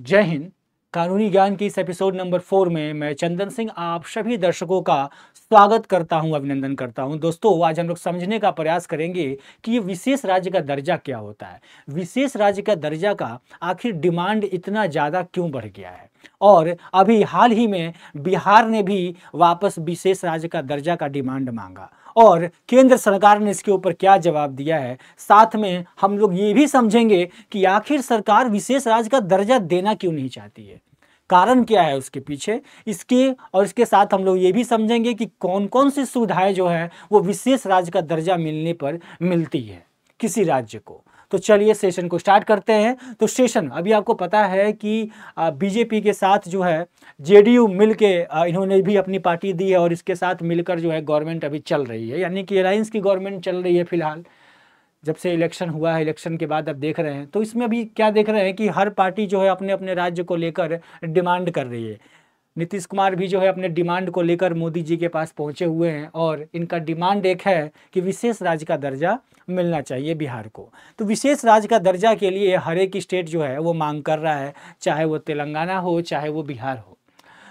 जय हिंद कानूनी ज्ञान की इस एपिसोड नंबर फोर में मैं चंदन सिंह आप सभी दर्शकों का स्वागत करता हूं अभिनंदन करता हूं दोस्तों आज हम लोग समझने का प्रयास करेंगे कि ये विशेष राज्य का दर्जा क्या होता है विशेष राज्य का दर्जा का आखिर डिमांड इतना ज़्यादा क्यों बढ़ गया है और अभी हाल ही में बिहार ने भी वापस विशेष राज्य का दर्जा का डिमांड मांगा और केंद्र सरकार ने इसके ऊपर क्या जवाब दिया है साथ में हम लोग ये भी समझेंगे कि आखिर सरकार विशेष राज्य का दर्जा देना क्यों नहीं चाहती है कारण क्या है उसके पीछे इसके और इसके साथ हम लोग ये भी समझेंगे कि कौन कौन सी सुविधाएं जो है वो विशेष राज्य का दर्जा मिलने पर मिलती है किसी राज्य को तो चलिए सेशन को स्टार्ट करते हैं तो सेशन अभी आपको पता है कि बीजेपी के साथ जो है जेडीयू मिल के इन्होंने भी अपनी पार्टी दी है और इसके साथ मिलकर जो है गवर्नमेंट अभी चल रही है यानी कि अलायंस की गवर्नमेंट चल रही है फिलहाल जब से इलेक्शन हुआ है इलेक्शन के बाद अब देख रहे हैं तो इसमें अभी क्या देख रहे हैं कि हर पार्टी जो है अपने अपने राज्य को लेकर डिमांड कर रही है नीतीश कुमार भी जो है अपने डिमांड को लेकर मोदी जी के पास पहुंचे हुए हैं और इनका डिमांड एक है कि विशेष राज्य का दर्जा मिलना चाहिए बिहार को तो विशेष राज्य का दर्जा के लिए हर एक स्टेट जो है वो मांग कर रहा है चाहे वो तेलंगाना हो चाहे वो बिहार हो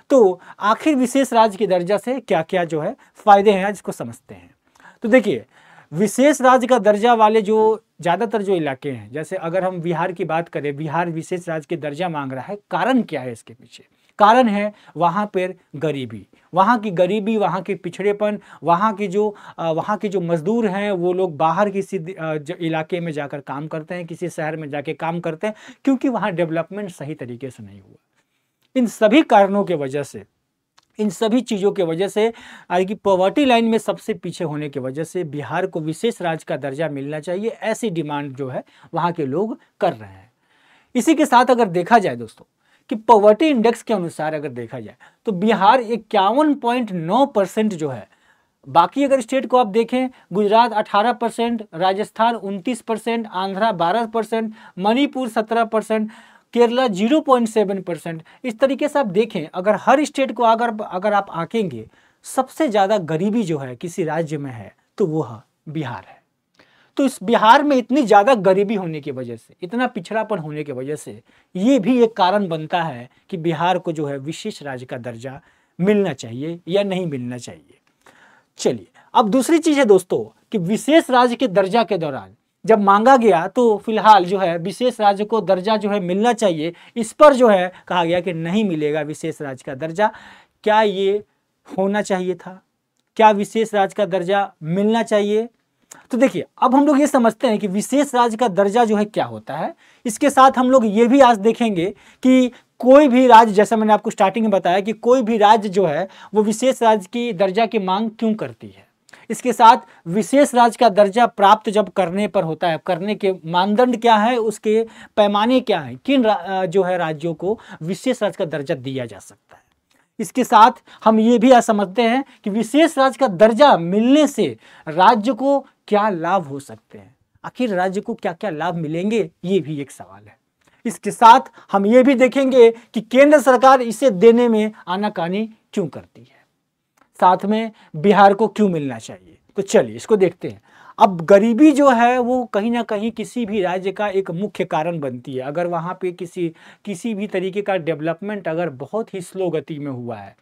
तो आखिर विशेष राज्य के दर्जा से क्या क्या जो है फायदे हैं इसको समझते हैं तो देखिए विशेष राज्य का दर्जा वाले जो ज़्यादातर जो इलाके हैं जैसे अगर हम बिहार की बात करें बिहार विशेष राज्य के दर्जा मांग रहा है कारण क्या है इसके पीछे कारण है वहाँ पर गरीबी वहाँ की गरीबी वहाँ के पिछड़ेपन वहाँ की जो वहाँ के जो मज़दूर हैं वो लोग बाहर किसी इलाके में जाकर काम करते हैं किसी शहर में जाके काम करते हैं क्योंकि वहाँ डेवलपमेंट सही तरीके से नहीं हुआ इन सभी कारणों के वजह से इन सभी चीज़ों के वजह से यानी कि पॉवर्टी लाइन में सबसे पीछे होने की वजह से बिहार को विशेष राज्य का दर्जा मिलना चाहिए ऐसी डिमांड जो है वहाँ के लोग कर रहे हैं इसी के साथ अगर देखा जाए दोस्तों कि पॉवर्टी इंडेक्स के अनुसार अगर देखा जाए तो बिहार इक्यावन पॉइंट नौ परसेंट जो है बाकी अगर स्टेट को आप देखें गुजरात अठारह परसेंट राजस्थान उनतीस परसेंट आंध्रा बारह परसेंट मणिपुर सत्रह percent Kerala zero point seven percent इस तरीके से आप देखें अगर हर स्टेट को अगर अगर आप आंकेंगे सबसे ज़्यादा गरीबी जो है किसी राज्य में है तो वह बिहार है तो इस बिहार में इतनी ज़्यादा गरीबी होने की वजह से इतना पिछड़ापन होने की वजह से ये भी एक कारण बनता है कि बिहार को जो है विशेष राज्य का दर्जा मिलना चाहिए या नहीं मिलना चाहिए चलिए अब दूसरी चीज़ है दोस्तों कि विशेष राज्य के दर्जा के दौरान जब मांगा गया तो फिलहाल जो है विशेष राज्य को दर्जा जो है मिलना चाहिए इस पर जो है कहा गया कि नहीं मिलेगा विशेष राज्य का दर्जा क्या ये होना चाहिए था क्या विशेष राज्य का दर्जा मिलना चाहिए तो देखिए अब हम लोग ये समझते हैं कि विशेष राज्य का दर्जा जो है क्या होता है इसके साथ हम लोग ये भी आज देखेंगे कि कोई भी राज्य जैसा मैंने आपको स्टार्टिंग में बताया कि कोई भी राज्य जो है वो विशेष राज्य की दर्जा की मांग क्यों करती है इसके साथ विशेष राज्य का दर्जा प्राप्त जब करने पर होता है करने के मानदंड क्या है उसके पैमाने क्या हैं किन जो है राज्यों को विशेष राज्य का दर्जा दिया जा सकता है इसके साथ हम ये भी समझते हैं कि विशेष राज्य का दर्जा मिलने से राज्य को क्या लाभ हो सकते हैं आखिर राज्य को क्या क्या लाभ मिलेंगे ये भी एक सवाल है इसके साथ हम ये भी देखेंगे कि केंद्र सरकार इसे देने में आनाकानी क्यों करती है साथ में बिहार को क्यों मिलना चाहिए तो चलिए इसको देखते हैं अब गरीबी जो है वो कहीं ना कहीं किसी भी राज्य का एक मुख्य कारण बनती है अगर वहाँ पे किसी किसी भी तरीके का डेवलपमेंट अगर बहुत ही स्लो गति में हुआ है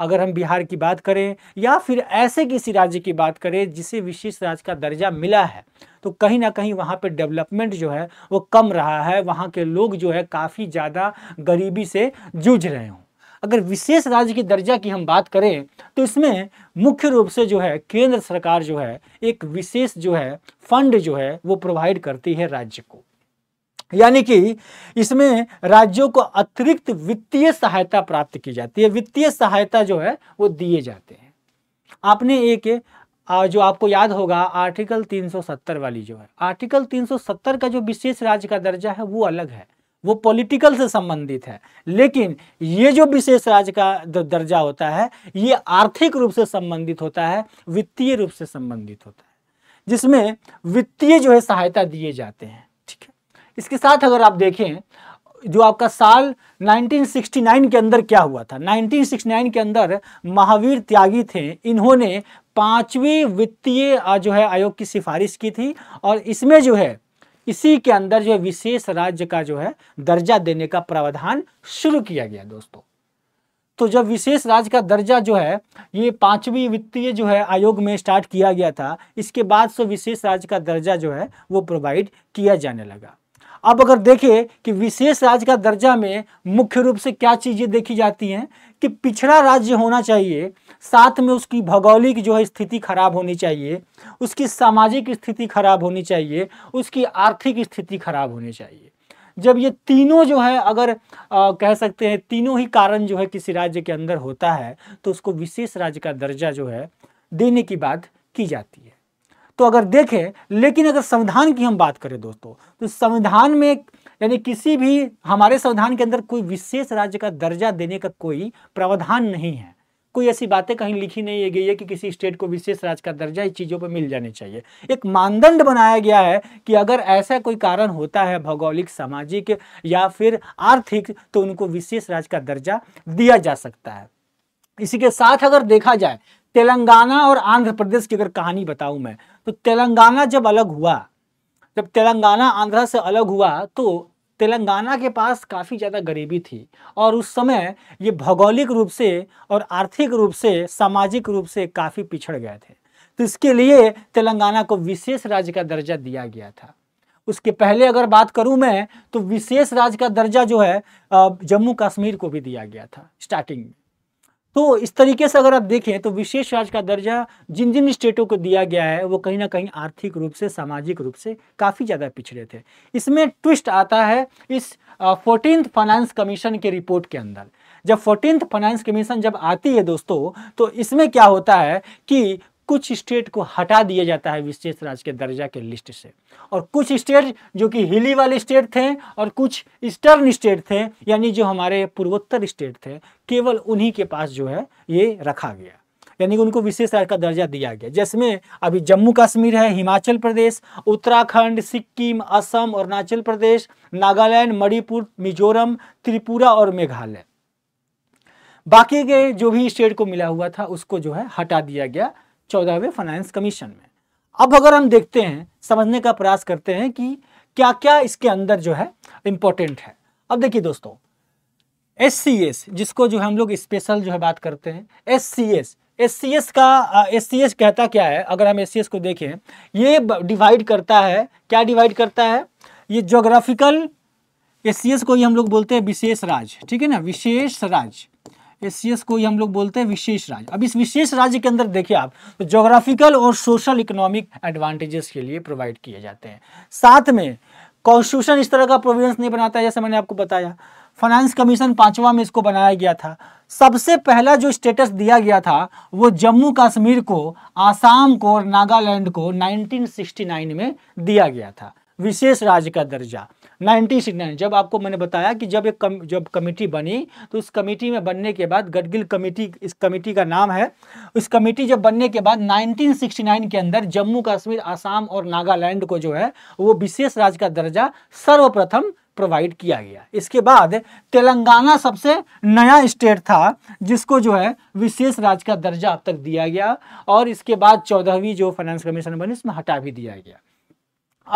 अगर हम बिहार की बात करें या फिर ऐसे किसी राज्य की बात करें जिसे विशेष राज्य का दर्जा मिला है तो कहीं ना कहीं वहाँ पे डेवलपमेंट जो है वो कम रहा है वहाँ के लोग जो है काफ़ी ज़्यादा गरीबी से जूझ रहे हों अगर विशेष राज्य की दर्जा की हम बात करें तो इसमें मुख्य रूप से जो है केंद्र सरकार जो है एक विशेष जो है फंड जो है वो प्रोवाइड करती है राज्य को यानी कि इसमें राज्यों को अतिरिक्त वित्तीय सहायता प्राप्त की जाती है वित्तीय सहायता जो है वो दिए जाते हैं आपने एक जो आपको याद होगा आर्टिकल 370 वाली जो है आर्टिकल 370 का जो विशेष राज्य का दर्जा है वो अलग है वो पॉलिटिकल से संबंधित है लेकिन ये जो विशेष राज्य का दर्जा होता है ये आर्थिक रूप से संबंधित होता है वित्तीय रूप से संबंधित होता है जिसमें वित्तीय जो है सहायता दिए जाते हैं ठीक है इसके साथ अगर आप देखें जो आपका साल 1969 के अंदर क्या हुआ था 1969 के अंदर महावीर त्यागी थे इन्होंने पांचवी वित्तीय जो है आयोग की सिफारिश की थी और इसमें जो है इसी के अंदर जो विशेष राज्य का जो है दर्जा देने का प्रावधान शुरू किया गया दोस्तों तो जब विशेष राज्य का दर्जा जो है ये पांचवी वित्तीय जो है आयोग में स्टार्ट किया गया था इसके बाद से विशेष राज्य का दर्जा जो है वो प्रोवाइड किया जाने लगा अब अगर देखें कि विशेष राज्य का दर्जा में मुख्य रूप से क्या चीज़ें देखी जाती हैं कि पिछड़ा राज्य होना चाहिए साथ में उसकी भौगोलिक जो है स्थिति खराब होनी चाहिए उसकी सामाजिक स्थिति खराब होनी चाहिए उसकी आर्थिक स्थिति खराब होनी चाहिए जब ये तीनों जो है अगर आ, कह सकते हैं तीनों ही कारण जो है किसी राज्य के अंदर होता है तो उसको विशेष राज्य का दर्जा जो है देने की बात की जाती है तो अगर देखें लेकिन अगर संविधान की हम बात करें दोस्तों तो संविधान में यानी किसी भी हमारे संविधान के अंदर कोई विशेष राज्य का दर्जा देने का कोई प्रावधान नहीं है कोई ऐसी बातें कहीं लिखी नहीं है गई है कि किसी स्टेट को विशेष राज्य का दर्जा इस चीज़ों पर मिल जाने चाहिए एक मानदंड बनाया गया है कि अगर ऐसा कोई कारण होता है भौगोलिक सामाजिक या फिर आर्थिक तो उनको विशेष राज्य का दर्जा दिया जा सकता है इसी के साथ अगर देखा जाए तेलंगाना और आंध्र प्रदेश की अगर कहानी बताऊं मैं तो तेलंगाना जब अलग हुआ जब तेलंगाना आंध्रा से अलग हुआ तो तेलंगाना के पास काफ़ी ज़्यादा गरीबी थी और उस समय ये भौगोलिक रूप से और आर्थिक रूप से सामाजिक रूप से काफ़ी पिछड़ गए थे तो इसके लिए तेलंगाना को विशेष राज्य का दर्जा दिया गया था उसके पहले अगर बात करूं मैं तो विशेष राज्य का दर्जा जो है जम्मू कश्मीर को भी दिया गया था स्टार्टिंग में तो इस तरीके से अगर आप देखें तो विशेष राज्य का दर्जा जिन जिन स्टेटों को दिया गया है वो कहीं ना कहीं आर्थिक रूप से सामाजिक रूप से काफ़ी ज़्यादा पिछड़े थे इसमें ट्विस्ट आता है इस फोर्टीन फाइनेंस कमीशन के रिपोर्ट के अंदर जब फोर्टीन फाइनेंस कमीशन जब आती है दोस्तों तो इसमें क्या होता है कि कुछ स्टेट को हटा दिया जाता है विशेष राज्य के दर्जा के लिस्ट से और कुछ स्टेट जो कि हिली वाले स्टेट थे और कुछ ईस्टर्न स्टेट थे यानी जो हमारे पूर्वोत्तर स्टेट थे केवल उन्हीं के पास जो है ये रखा गया यानी कि उनको विशेष राज्य का दर्जा दिया गया जिसमें अभी जम्मू कश्मीर है हिमाचल प्रदेश उत्तराखंड सिक्किम असम अरुणाचल प्रदेश नागालैंड मणिपुर मिजोरम त्रिपुरा और मेघालय बाकी के जो भी स्टेट को मिला हुआ था उसको जो है हटा दिया गया चौदहवें फाइनेंस कमीशन में अब अगर हम देखते हैं समझने का प्रयास करते हैं कि क्या क्या इसके अंदर जो है इंपॉर्टेंट है अब देखिए दोस्तों एस सी एस जिसको जो हम लोग स्पेशल जो है बात करते हैं S C S S C S का एस सी एस कहता क्या है अगर हम एस सी एस को देखें ये डिवाइड करता है क्या डिवाइड करता है ये जोग्राफिकल एस सी एस को ही हम लोग बोलते हैं विशेष राज ठीक है ना विशेष राज एस को ही हम लोग बोलते हैं विशेष राज्य अब इस विशेष राज्य के अंदर देखिए आप तो जोग्राफिकल और सोशल इकोनॉमिक एडवांटेजेस के लिए प्रोवाइड किए जाते हैं साथ में कॉन्स्टिट्यूशन इस तरह का प्रोविजन नहीं बनाता है जैसे मैंने आपको बताया फाइनेंस कमीशन पांचवा में इसको बनाया गया था सबसे पहला जो स्टेटस दिया गया था वो जम्मू कश्मीर को आसाम को और नागालैंड को 1969 में दिया गया था विशेष राज्य का दर्जा नाइनटीन जब आपको मैंने बताया कि जब एक कम, जब कमेटी बनी तो उस कमेटी में बनने के बाद गडगिल कमेटी इस कमेटी का नाम है इस कमेटी जब बनने के बाद 1969 के अंदर जम्मू कश्मीर आसाम और नागालैंड को जो है वो विशेष राज्य का दर्जा सर्वप्रथम प्रोवाइड किया गया इसके बाद तेलंगाना सबसे नया स्टेट था जिसको जो है विशेष राज्य का दर्जा अब तक दिया गया और इसके बाद चौदहवीं जो फाइनेंस कमीशन बनी उसमें हटा भी दिया गया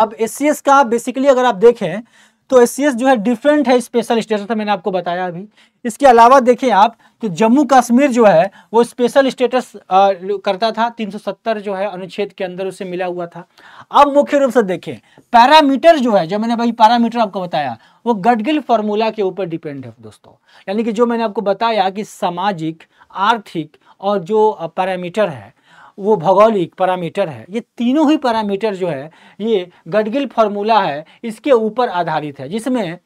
अब एस का बेसिकली अगर आप देखें तो एस जो है डिफरेंट है स्पेशल स्टेटस तो मैंने आपको बताया अभी इसके अलावा देखें आप तो जम्मू कश्मीर जो है वो स्पेशल स्टेटस करता था 370 जो है अनुच्छेद के अंदर उसे मिला हुआ था अब मुख्य रूप से देखें पैरामीटर जो है जो मैंने भाई पैरामीटर आपको बताया वो गडगिल फॉर्मूला के ऊपर डिपेंड है दोस्तों यानी कि जो मैंने आपको बताया कि सामाजिक आर्थिक और जो पैरामीटर है वो भौगोलिक पैरामीटर है ये तीनों ही पैरामीटर जो है ये गडगिल फार्मूला है इसके ऊपर आधारित है जिसमें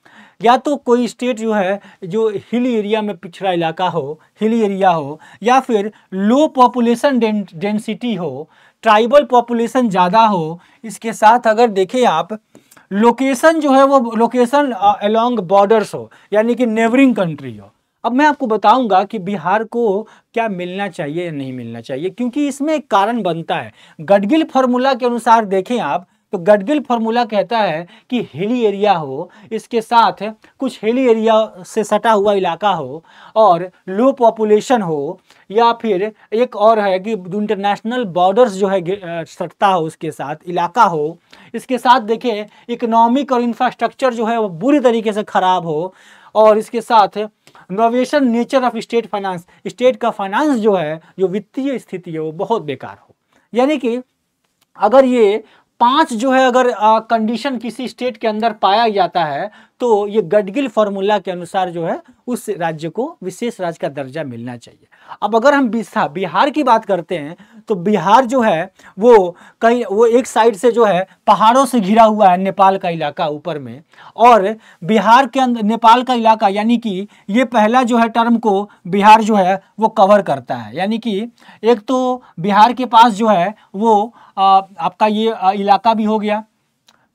या तो कोई स्टेट जो है जो हिल एरिया में पिछड़ा इलाका हो हिल एरिया हो या फिर लो पॉपुलेशन डेंसिटी हो ट्राइबल पॉपुलेशन ज़्यादा हो इसके साथ अगर देखें आप लोकेशन जो है वो लोकेशन अलोंग बॉर्डर्स हो यानी कि नेबरिंग कंट्री हो अब मैं आपको बताऊंगा कि बिहार को क्या मिलना चाहिए या नहीं मिलना चाहिए क्योंकि इसमें एक कारण बनता है गडगिल फार्मूला के अनुसार देखें आप तो गडगिल फार्मूला कहता है कि हिली एरिया हो इसके साथ कुछ हिली एरिया से सटा हुआ इलाका हो और लो पॉपुलेशन हो या फिर एक और है कि इंटरनेशनल बॉर्डर्स जो है सटता हो उसके साथ इलाका हो इसके साथ देखें इकोनॉमिक और इंफ्रास्ट्रक्चर जो है वो बुरी तरीके से ख़राब हो और इसके साथ नोवेशन nature of state finance state का फाइनेंस जो है जो वित्तीय स्थिति है वो बहुत बेकार हो यानी कि अगर ये पांच जो है अगर कंडीशन किसी स्टेट के अंदर पाया जाता है तो ये गडगिल फार्मूला के अनुसार जो है उस राज्य को विशेष राज्य का दर्जा मिलना चाहिए अब अगर हम बिहार बिहार की बात करते हैं तो बिहार जो है वो कहीं वो एक साइड से जो है पहाड़ों से घिरा हुआ है नेपाल का इलाका ऊपर में और बिहार के अंदर नेपाल का इलाका यानी कि ये पहला जो है टर्म को बिहार जो है वो कवर करता है यानी कि एक तो बिहार के पास जो है वो आ, आपका ये आ, इलाका भी हो गया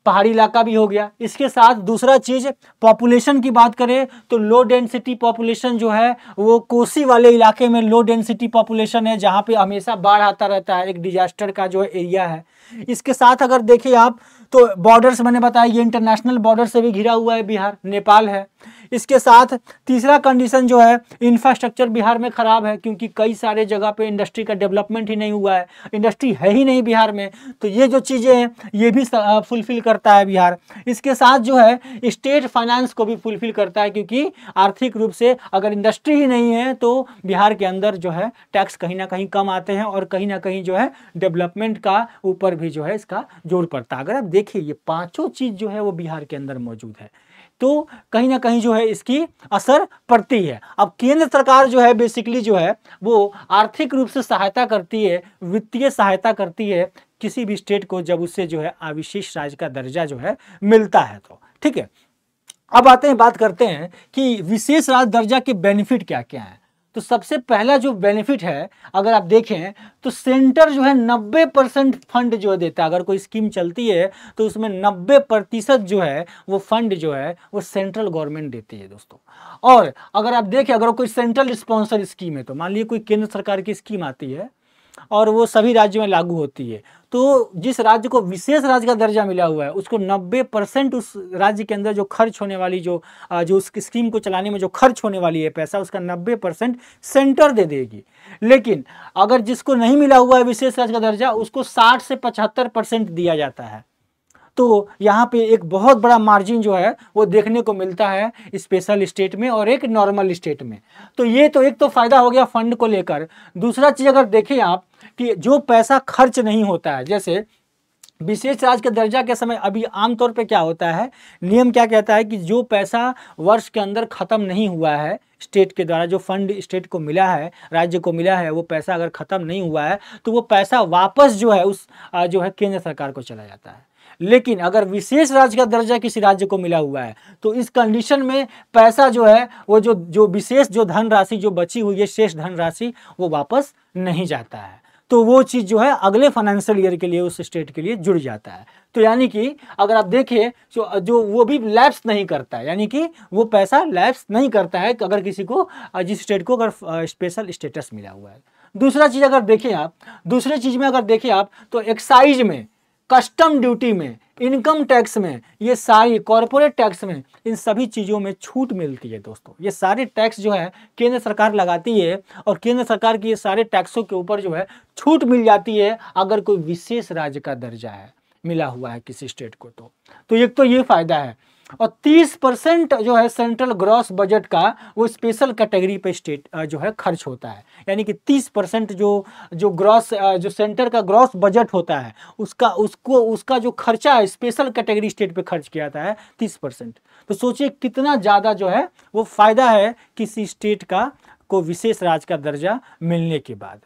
पहाड़ी इलाका भी हो गया इसके साथ दूसरा चीज़ पॉपुलेशन की बात करें तो लो डेंसिटी पॉपुलेशन जो है वो कोसी वाले इलाके में लो डेंसिटी पॉपुलेशन है जहाँ पे हमेशा बाढ़ आता रहता है एक डिजास्टर का जो एरिया है इसके साथ अगर देखें आप तो बॉर्डर्स मैंने बताया ये इंटरनेशनल बॉर्डर से भी घिरा हुआ है बिहार नेपाल है इसके साथ तीसरा कंडीशन जो है इंफ्रास्ट्रक्चर बिहार में ख़राब है क्योंकि कई सारे जगह पे इंडस्ट्री का डेवलपमेंट ही नहीं हुआ है इंडस्ट्री है ही नहीं बिहार में तो ये जो चीज़ें हैं ये भी फुलफिल करता है बिहार इसके साथ जो है स्टेट फाइनेंस को भी फुलफिल करता है क्योंकि आर्थिक रूप से अगर इंडस्ट्री ही नहीं है तो बिहार के अंदर जो है टैक्स कहीं ना कहीं कम आते हैं और कहीं ना कहीं जो है डेवलपमेंट का ऊपर भी जो है इसका जोर पड़ता है अगर आप देखिए ये पाँचों चीज़ जो है वो बिहार के अंदर मौजूद है तो कहीं ना कहीं जो है इसकी असर पड़ती है अब केंद्र सरकार जो है बेसिकली जो है वो आर्थिक रूप से सहायता करती है वित्तीय सहायता करती है किसी भी स्टेट को जब उससे जो है अविशेष राज्य का दर्जा जो है मिलता है तो ठीक है अब आते हैं बात करते हैं कि विशेष राज्य दर्जा के बेनिफिट क्या क्या हैं तो सबसे पहला जो बेनिफिट है अगर आप देखें तो सेंटर जो है 90 परसेंट फंड जो है देता है अगर कोई स्कीम चलती है तो उसमें 90 प्रतिशत जो है वो फंड जो है वो सेंट्रल गवर्नमेंट देती है दोस्तों और अगर आप देखें अगर कोई सेंट्रल स्पॉन्सर स्कीम है तो मान लीजिए कोई केंद्र सरकार की स्कीम आती है और वो सभी राज्यों में लागू होती है तो जिस राज्य को विशेष राज्य का दर्जा मिला हुआ है उसको 90 परसेंट उस राज्य के अंदर जो खर्च होने वाली जो जो उस स्कीम को चलाने में जो खर्च होने वाली है पैसा उसका 90 परसेंट सेंटर दे देगी लेकिन अगर जिसको नहीं मिला हुआ है विशेष राज्य का दर्जा उसको 60 से 75 परसेंट दिया जाता है तो यहाँ पे एक बहुत बड़ा मार्जिन जो है वो देखने को मिलता है स्पेशल स्टेट में और एक नॉर्मल स्टेट में तो ये तो एक तो फ़ायदा हो गया फंड को लेकर दूसरा चीज़ अगर देखें आप कि जो पैसा खर्च नहीं होता है जैसे विशेष राज्य के दर्जा के समय अभी आमतौर पे क्या होता है नियम क्या कहता है कि जो पैसा वर्ष के अंदर ख़त्म नहीं हुआ है स्टेट के द्वारा जो फंड स्टेट को मिला है राज्य को मिला है वो पैसा अगर ख़त्म नहीं हुआ है तो वो पैसा वापस जो है उस जो है केंद्र सरकार को चला जाता है लेकिन अगर विशेष राज्य का दर्जा किसी राज्य को मिला हुआ है तो इस कंडीशन में पैसा जो है वो जो जो विशेष जो धन राशि जो बची हुई है शेष धन राशि वो वापस नहीं जाता है तो वो चीज़ जो है अगले फाइनेंशियल ईयर के लिए उस स्टेट के लिए जुड़ जाता है तो यानी कि अगर आप देखें जो जो वो भी लैप्स नहीं करता है यानी कि वो पैसा लैप्स नहीं करता है अगर किसी को जिस स्टेट को अगर स्पेशल स्टेटस मिला हुआ है दूसरा चीज़ अगर देखें आप दूसरी चीज़ में अगर देखें आप तो एक्साइज में कस्टम ड्यूटी में इनकम टैक्स में ये सारी कॉरपोरेट टैक्स में इन सभी चीज़ों में छूट मिलती है दोस्तों ये सारे टैक्स जो है केंद्र सरकार लगाती है और केंद्र सरकार की ये सारे टैक्सों के ऊपर जो है छूट मिल जाती है अगर कोई विशेष राज्य का दर्जा है मिला हुआ है किसी स्टेट को तो, तो एक तो ये फ़ायदा है और 30 परसेंट जो है सेंट्रल ग्रॉस बजट का वो स्पेशल कैटेगरी पे स्टेट जो है खर्च होता है यानी कि 30 परसेंट जो जो ग्रॉस जो सेंटर का ग्रॉस बजट होता है उसका उसको उसका जो खर्चा है स्पेशल कैटेगरी स्टेट पे खर्च किया जाता है 30 परसेंट तो सोचिए कितना ज़्यादा जो है वो फ़ायदा है किसी स्टेट का को विशेष राज्य का दर्जा मिलने के बाद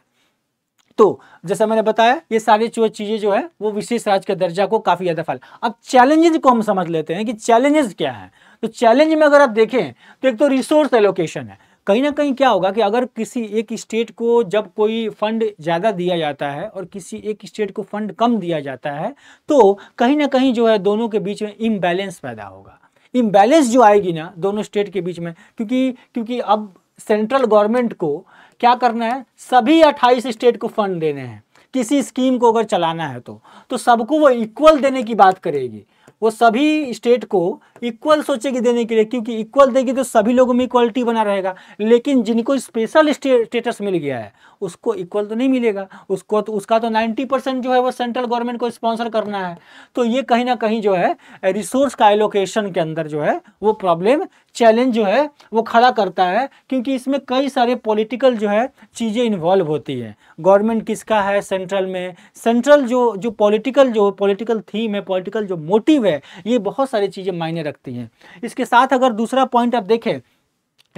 तो जैसा मैंने बताया ये सारी चीज़ें जो है वो विशेष राज्य के दर्जा को काफ़ी ज़्यादा फैल अब चैलेंजेस को हम समझ लेते हैं कि चैलेंजेस क्या हैं तो चैलेंज में अगर आप देखें तो एक तो रिसोर्स एलोकेशन है कहीं ना कहीं क्या होगा कि अगर किसी एक स्टेट को जब कोई फंड ज़्यादा दिया जाता है और किसी एक स्टेट को फंड कम दिया जाता है तो कहीं ना कहीं जो है दोनों के बीच में इम्बैलेंस पैदा होगा इम्बैलेंस जो आएगी ना दोनों स्टेट के बीच में क्योंकि क्योंकि अब सेंट्रल गवर्नमेंट को क्या करना है सभी 28 स्टेट को फंड देने हैं किसी स्कीम को अगर चलाना है तो तो सबको वो इक्वल देने की बात करेगी वो सभी स्टेट को इक्वल सोचेगी देने के लिए क्योंकि इक्वल देगी तो सभी लोगों में इक्वलिटी बना रहेगा लेकिन जिनको स्पेशल स्टेटस मिल गया है उसको इक्वल तो नहीं मिलेगा उसको तो उसका तो 90 परसेंट जो है वो सेंट्रल गवर्नमेंट को स्पॉन्सर करना है तो ये कहीं ना कहीं जो है रिसोर्स का एलोकेशन के अंदर जो है वो प्रॉब्लम चैलेंज जो है वो खड़ा करता है क्योंकि इसमें कई सारे पॉलिटिकल जो है चीज़ें इन्वॉल्व होती हैं गवर्नमेंट किसका है सेंट्रल में सेंट्रल जो जो पॉलिटिकल जो पॉलिटिकल थीम है पॉलिटिकल जो मोटिव पॉजिटिव है ये बहुत सारी चीज़ें मायने रखती हैं इसके साथ अगर दूसरा पॉइंट आप देखें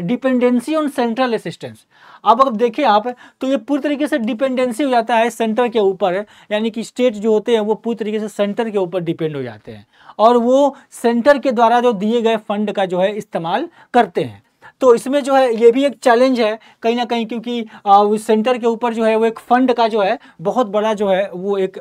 डिपेंडेंसी ऑन सेंट्रल असिस्टेंस अब अगर देखें आप तो ये पूरी तरीके से डिपेंडेंसी हो जाता है सेंटर के ऊपर यानी कि स्टेट जो होते हैं वो पूरी तरीके से सेंटर के ऊपर डिपेंड हो जाते हैं और वो सेंटर के द्वारा जो दिए गए फंड का जो है इस्तेमाल करते हैं तो इसमें जो है ये भी एक चैलेंज है कहीं ना कहीं क्योंकि उस सेंटर के ऊपर जो है वो एक फंड का जो है बहुत बड़ा जो है वो एक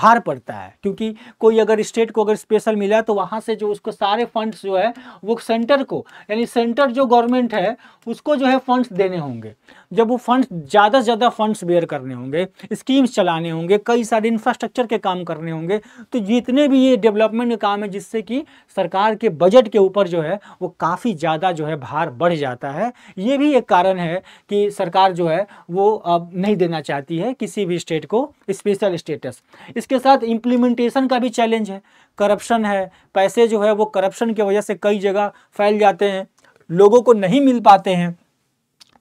भार पड़ता है क्योंकि कोई अगर स्टेट को अगर स्पेशल मिला तो वहाँ से जो उसको सारे फंड्स जो है वो सेंटर को यानी सेंटर जो गवर्नमेंट है उसको जो है फंड्स देने होंगे जब वो फंड्स ज़्यादा से ज़्यादा फंड्स बेयर करने होंगे स्कीम्स चलाने होंगे कई सारे इंफ्रास्ट्रक्चर के काम करने होंगे तो जितने भी ये डेवलपमेंट काम है जिससे कि सरकार के बजट के ऊपर जो है वो काफ़ी ज़्यादा जो है भार भार बढ़ जाता है ये भी एक कारण है कि सरकार जो है वो अब नहीं देना चाहती है किसी भी स्टेट को स्पेशल स्टेटस इसके साथ इम्प्लीमेंटेशन का भी चैलेंज है करप्शन है पैसे जो है वो करप्शन की वजह से कई जगह फैल जाते हैं लोगों को नहीं मिल पाते हैं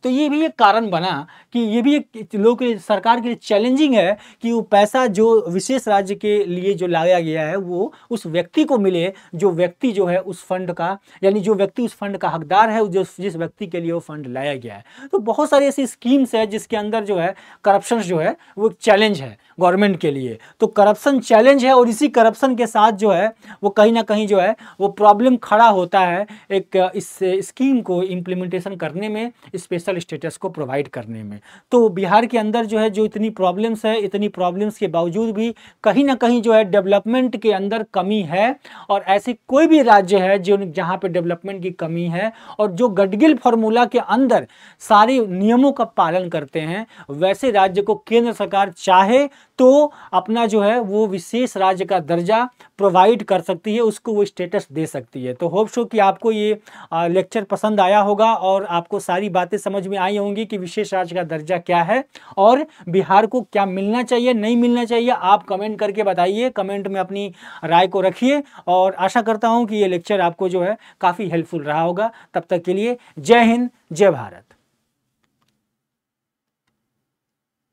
तो ये भी एक कारण बना कि ये भी एक लोग सरकार के लिए चैलेंजिंग है कि वो पैसा जो विशेष राज्य के लिए जो लाया गया है वो उस व्यक्ति को मिले जो व्यक्ति जो है उस फंड का यानी जो व्यक्ति उस फंड का हकदार है जो जिस व्यक्ति के लिए वो फंड लाया गया है तो बहुत सारी ऐसी स्कीम्स है जिसके अंदर जो है करप्शन जो है वो एक चैलेंज है गवर्नमेंट के लिए तो करप्शन चैलेंज है और इसी करप्शन के साथ जो है वो कहीं ना कहीं जो है वो प्रॉब्लम खड़ा होता है एक इस स्कीम को इम्प्लीमेंटेशन करने में स्पेशल सोशल स्टेटस को प्रोवाइड करने में तो बिहार के अंदर जो है जो इतनी प्रॉब्लम्स है इतनी प्रॉब्लम्स के बावजूद भी कहीं ना कहीं जो है डेवलपमेंट के अंदर कमी है और ऐसे कोई भी राज्य है जो जहाँ पर डेवलपमेंट की कमी है और जो गडगिल फॉर्मूला के अंदर सारे नियमों का पालन करते हैं वैसे राज्य को केंद्र सरकार चाहे तो अपना जो है वो विशेष राज्य का दर्जा प्रोवाइड कर सकती है उसको वो स्टेटस दे सकती है तो होप शो कि आपको ये लेक्चर पसंद आया होगा और आपको सारी बातें समझ समझ में आई होंगी कि विशेष राज्य का दर्जा क्या है और बिहार को क्या मिलना चाहिए नहीं मिलना चाहिए आप कमेंट करके बताइए कमेंट में अपनी राय को रखिए और आशा करता हूँ कि ये लेक्चर आपको जो है काफ़ी हेल्पफुल रहा होगा तब तक के लिए जय हिंद जय भारत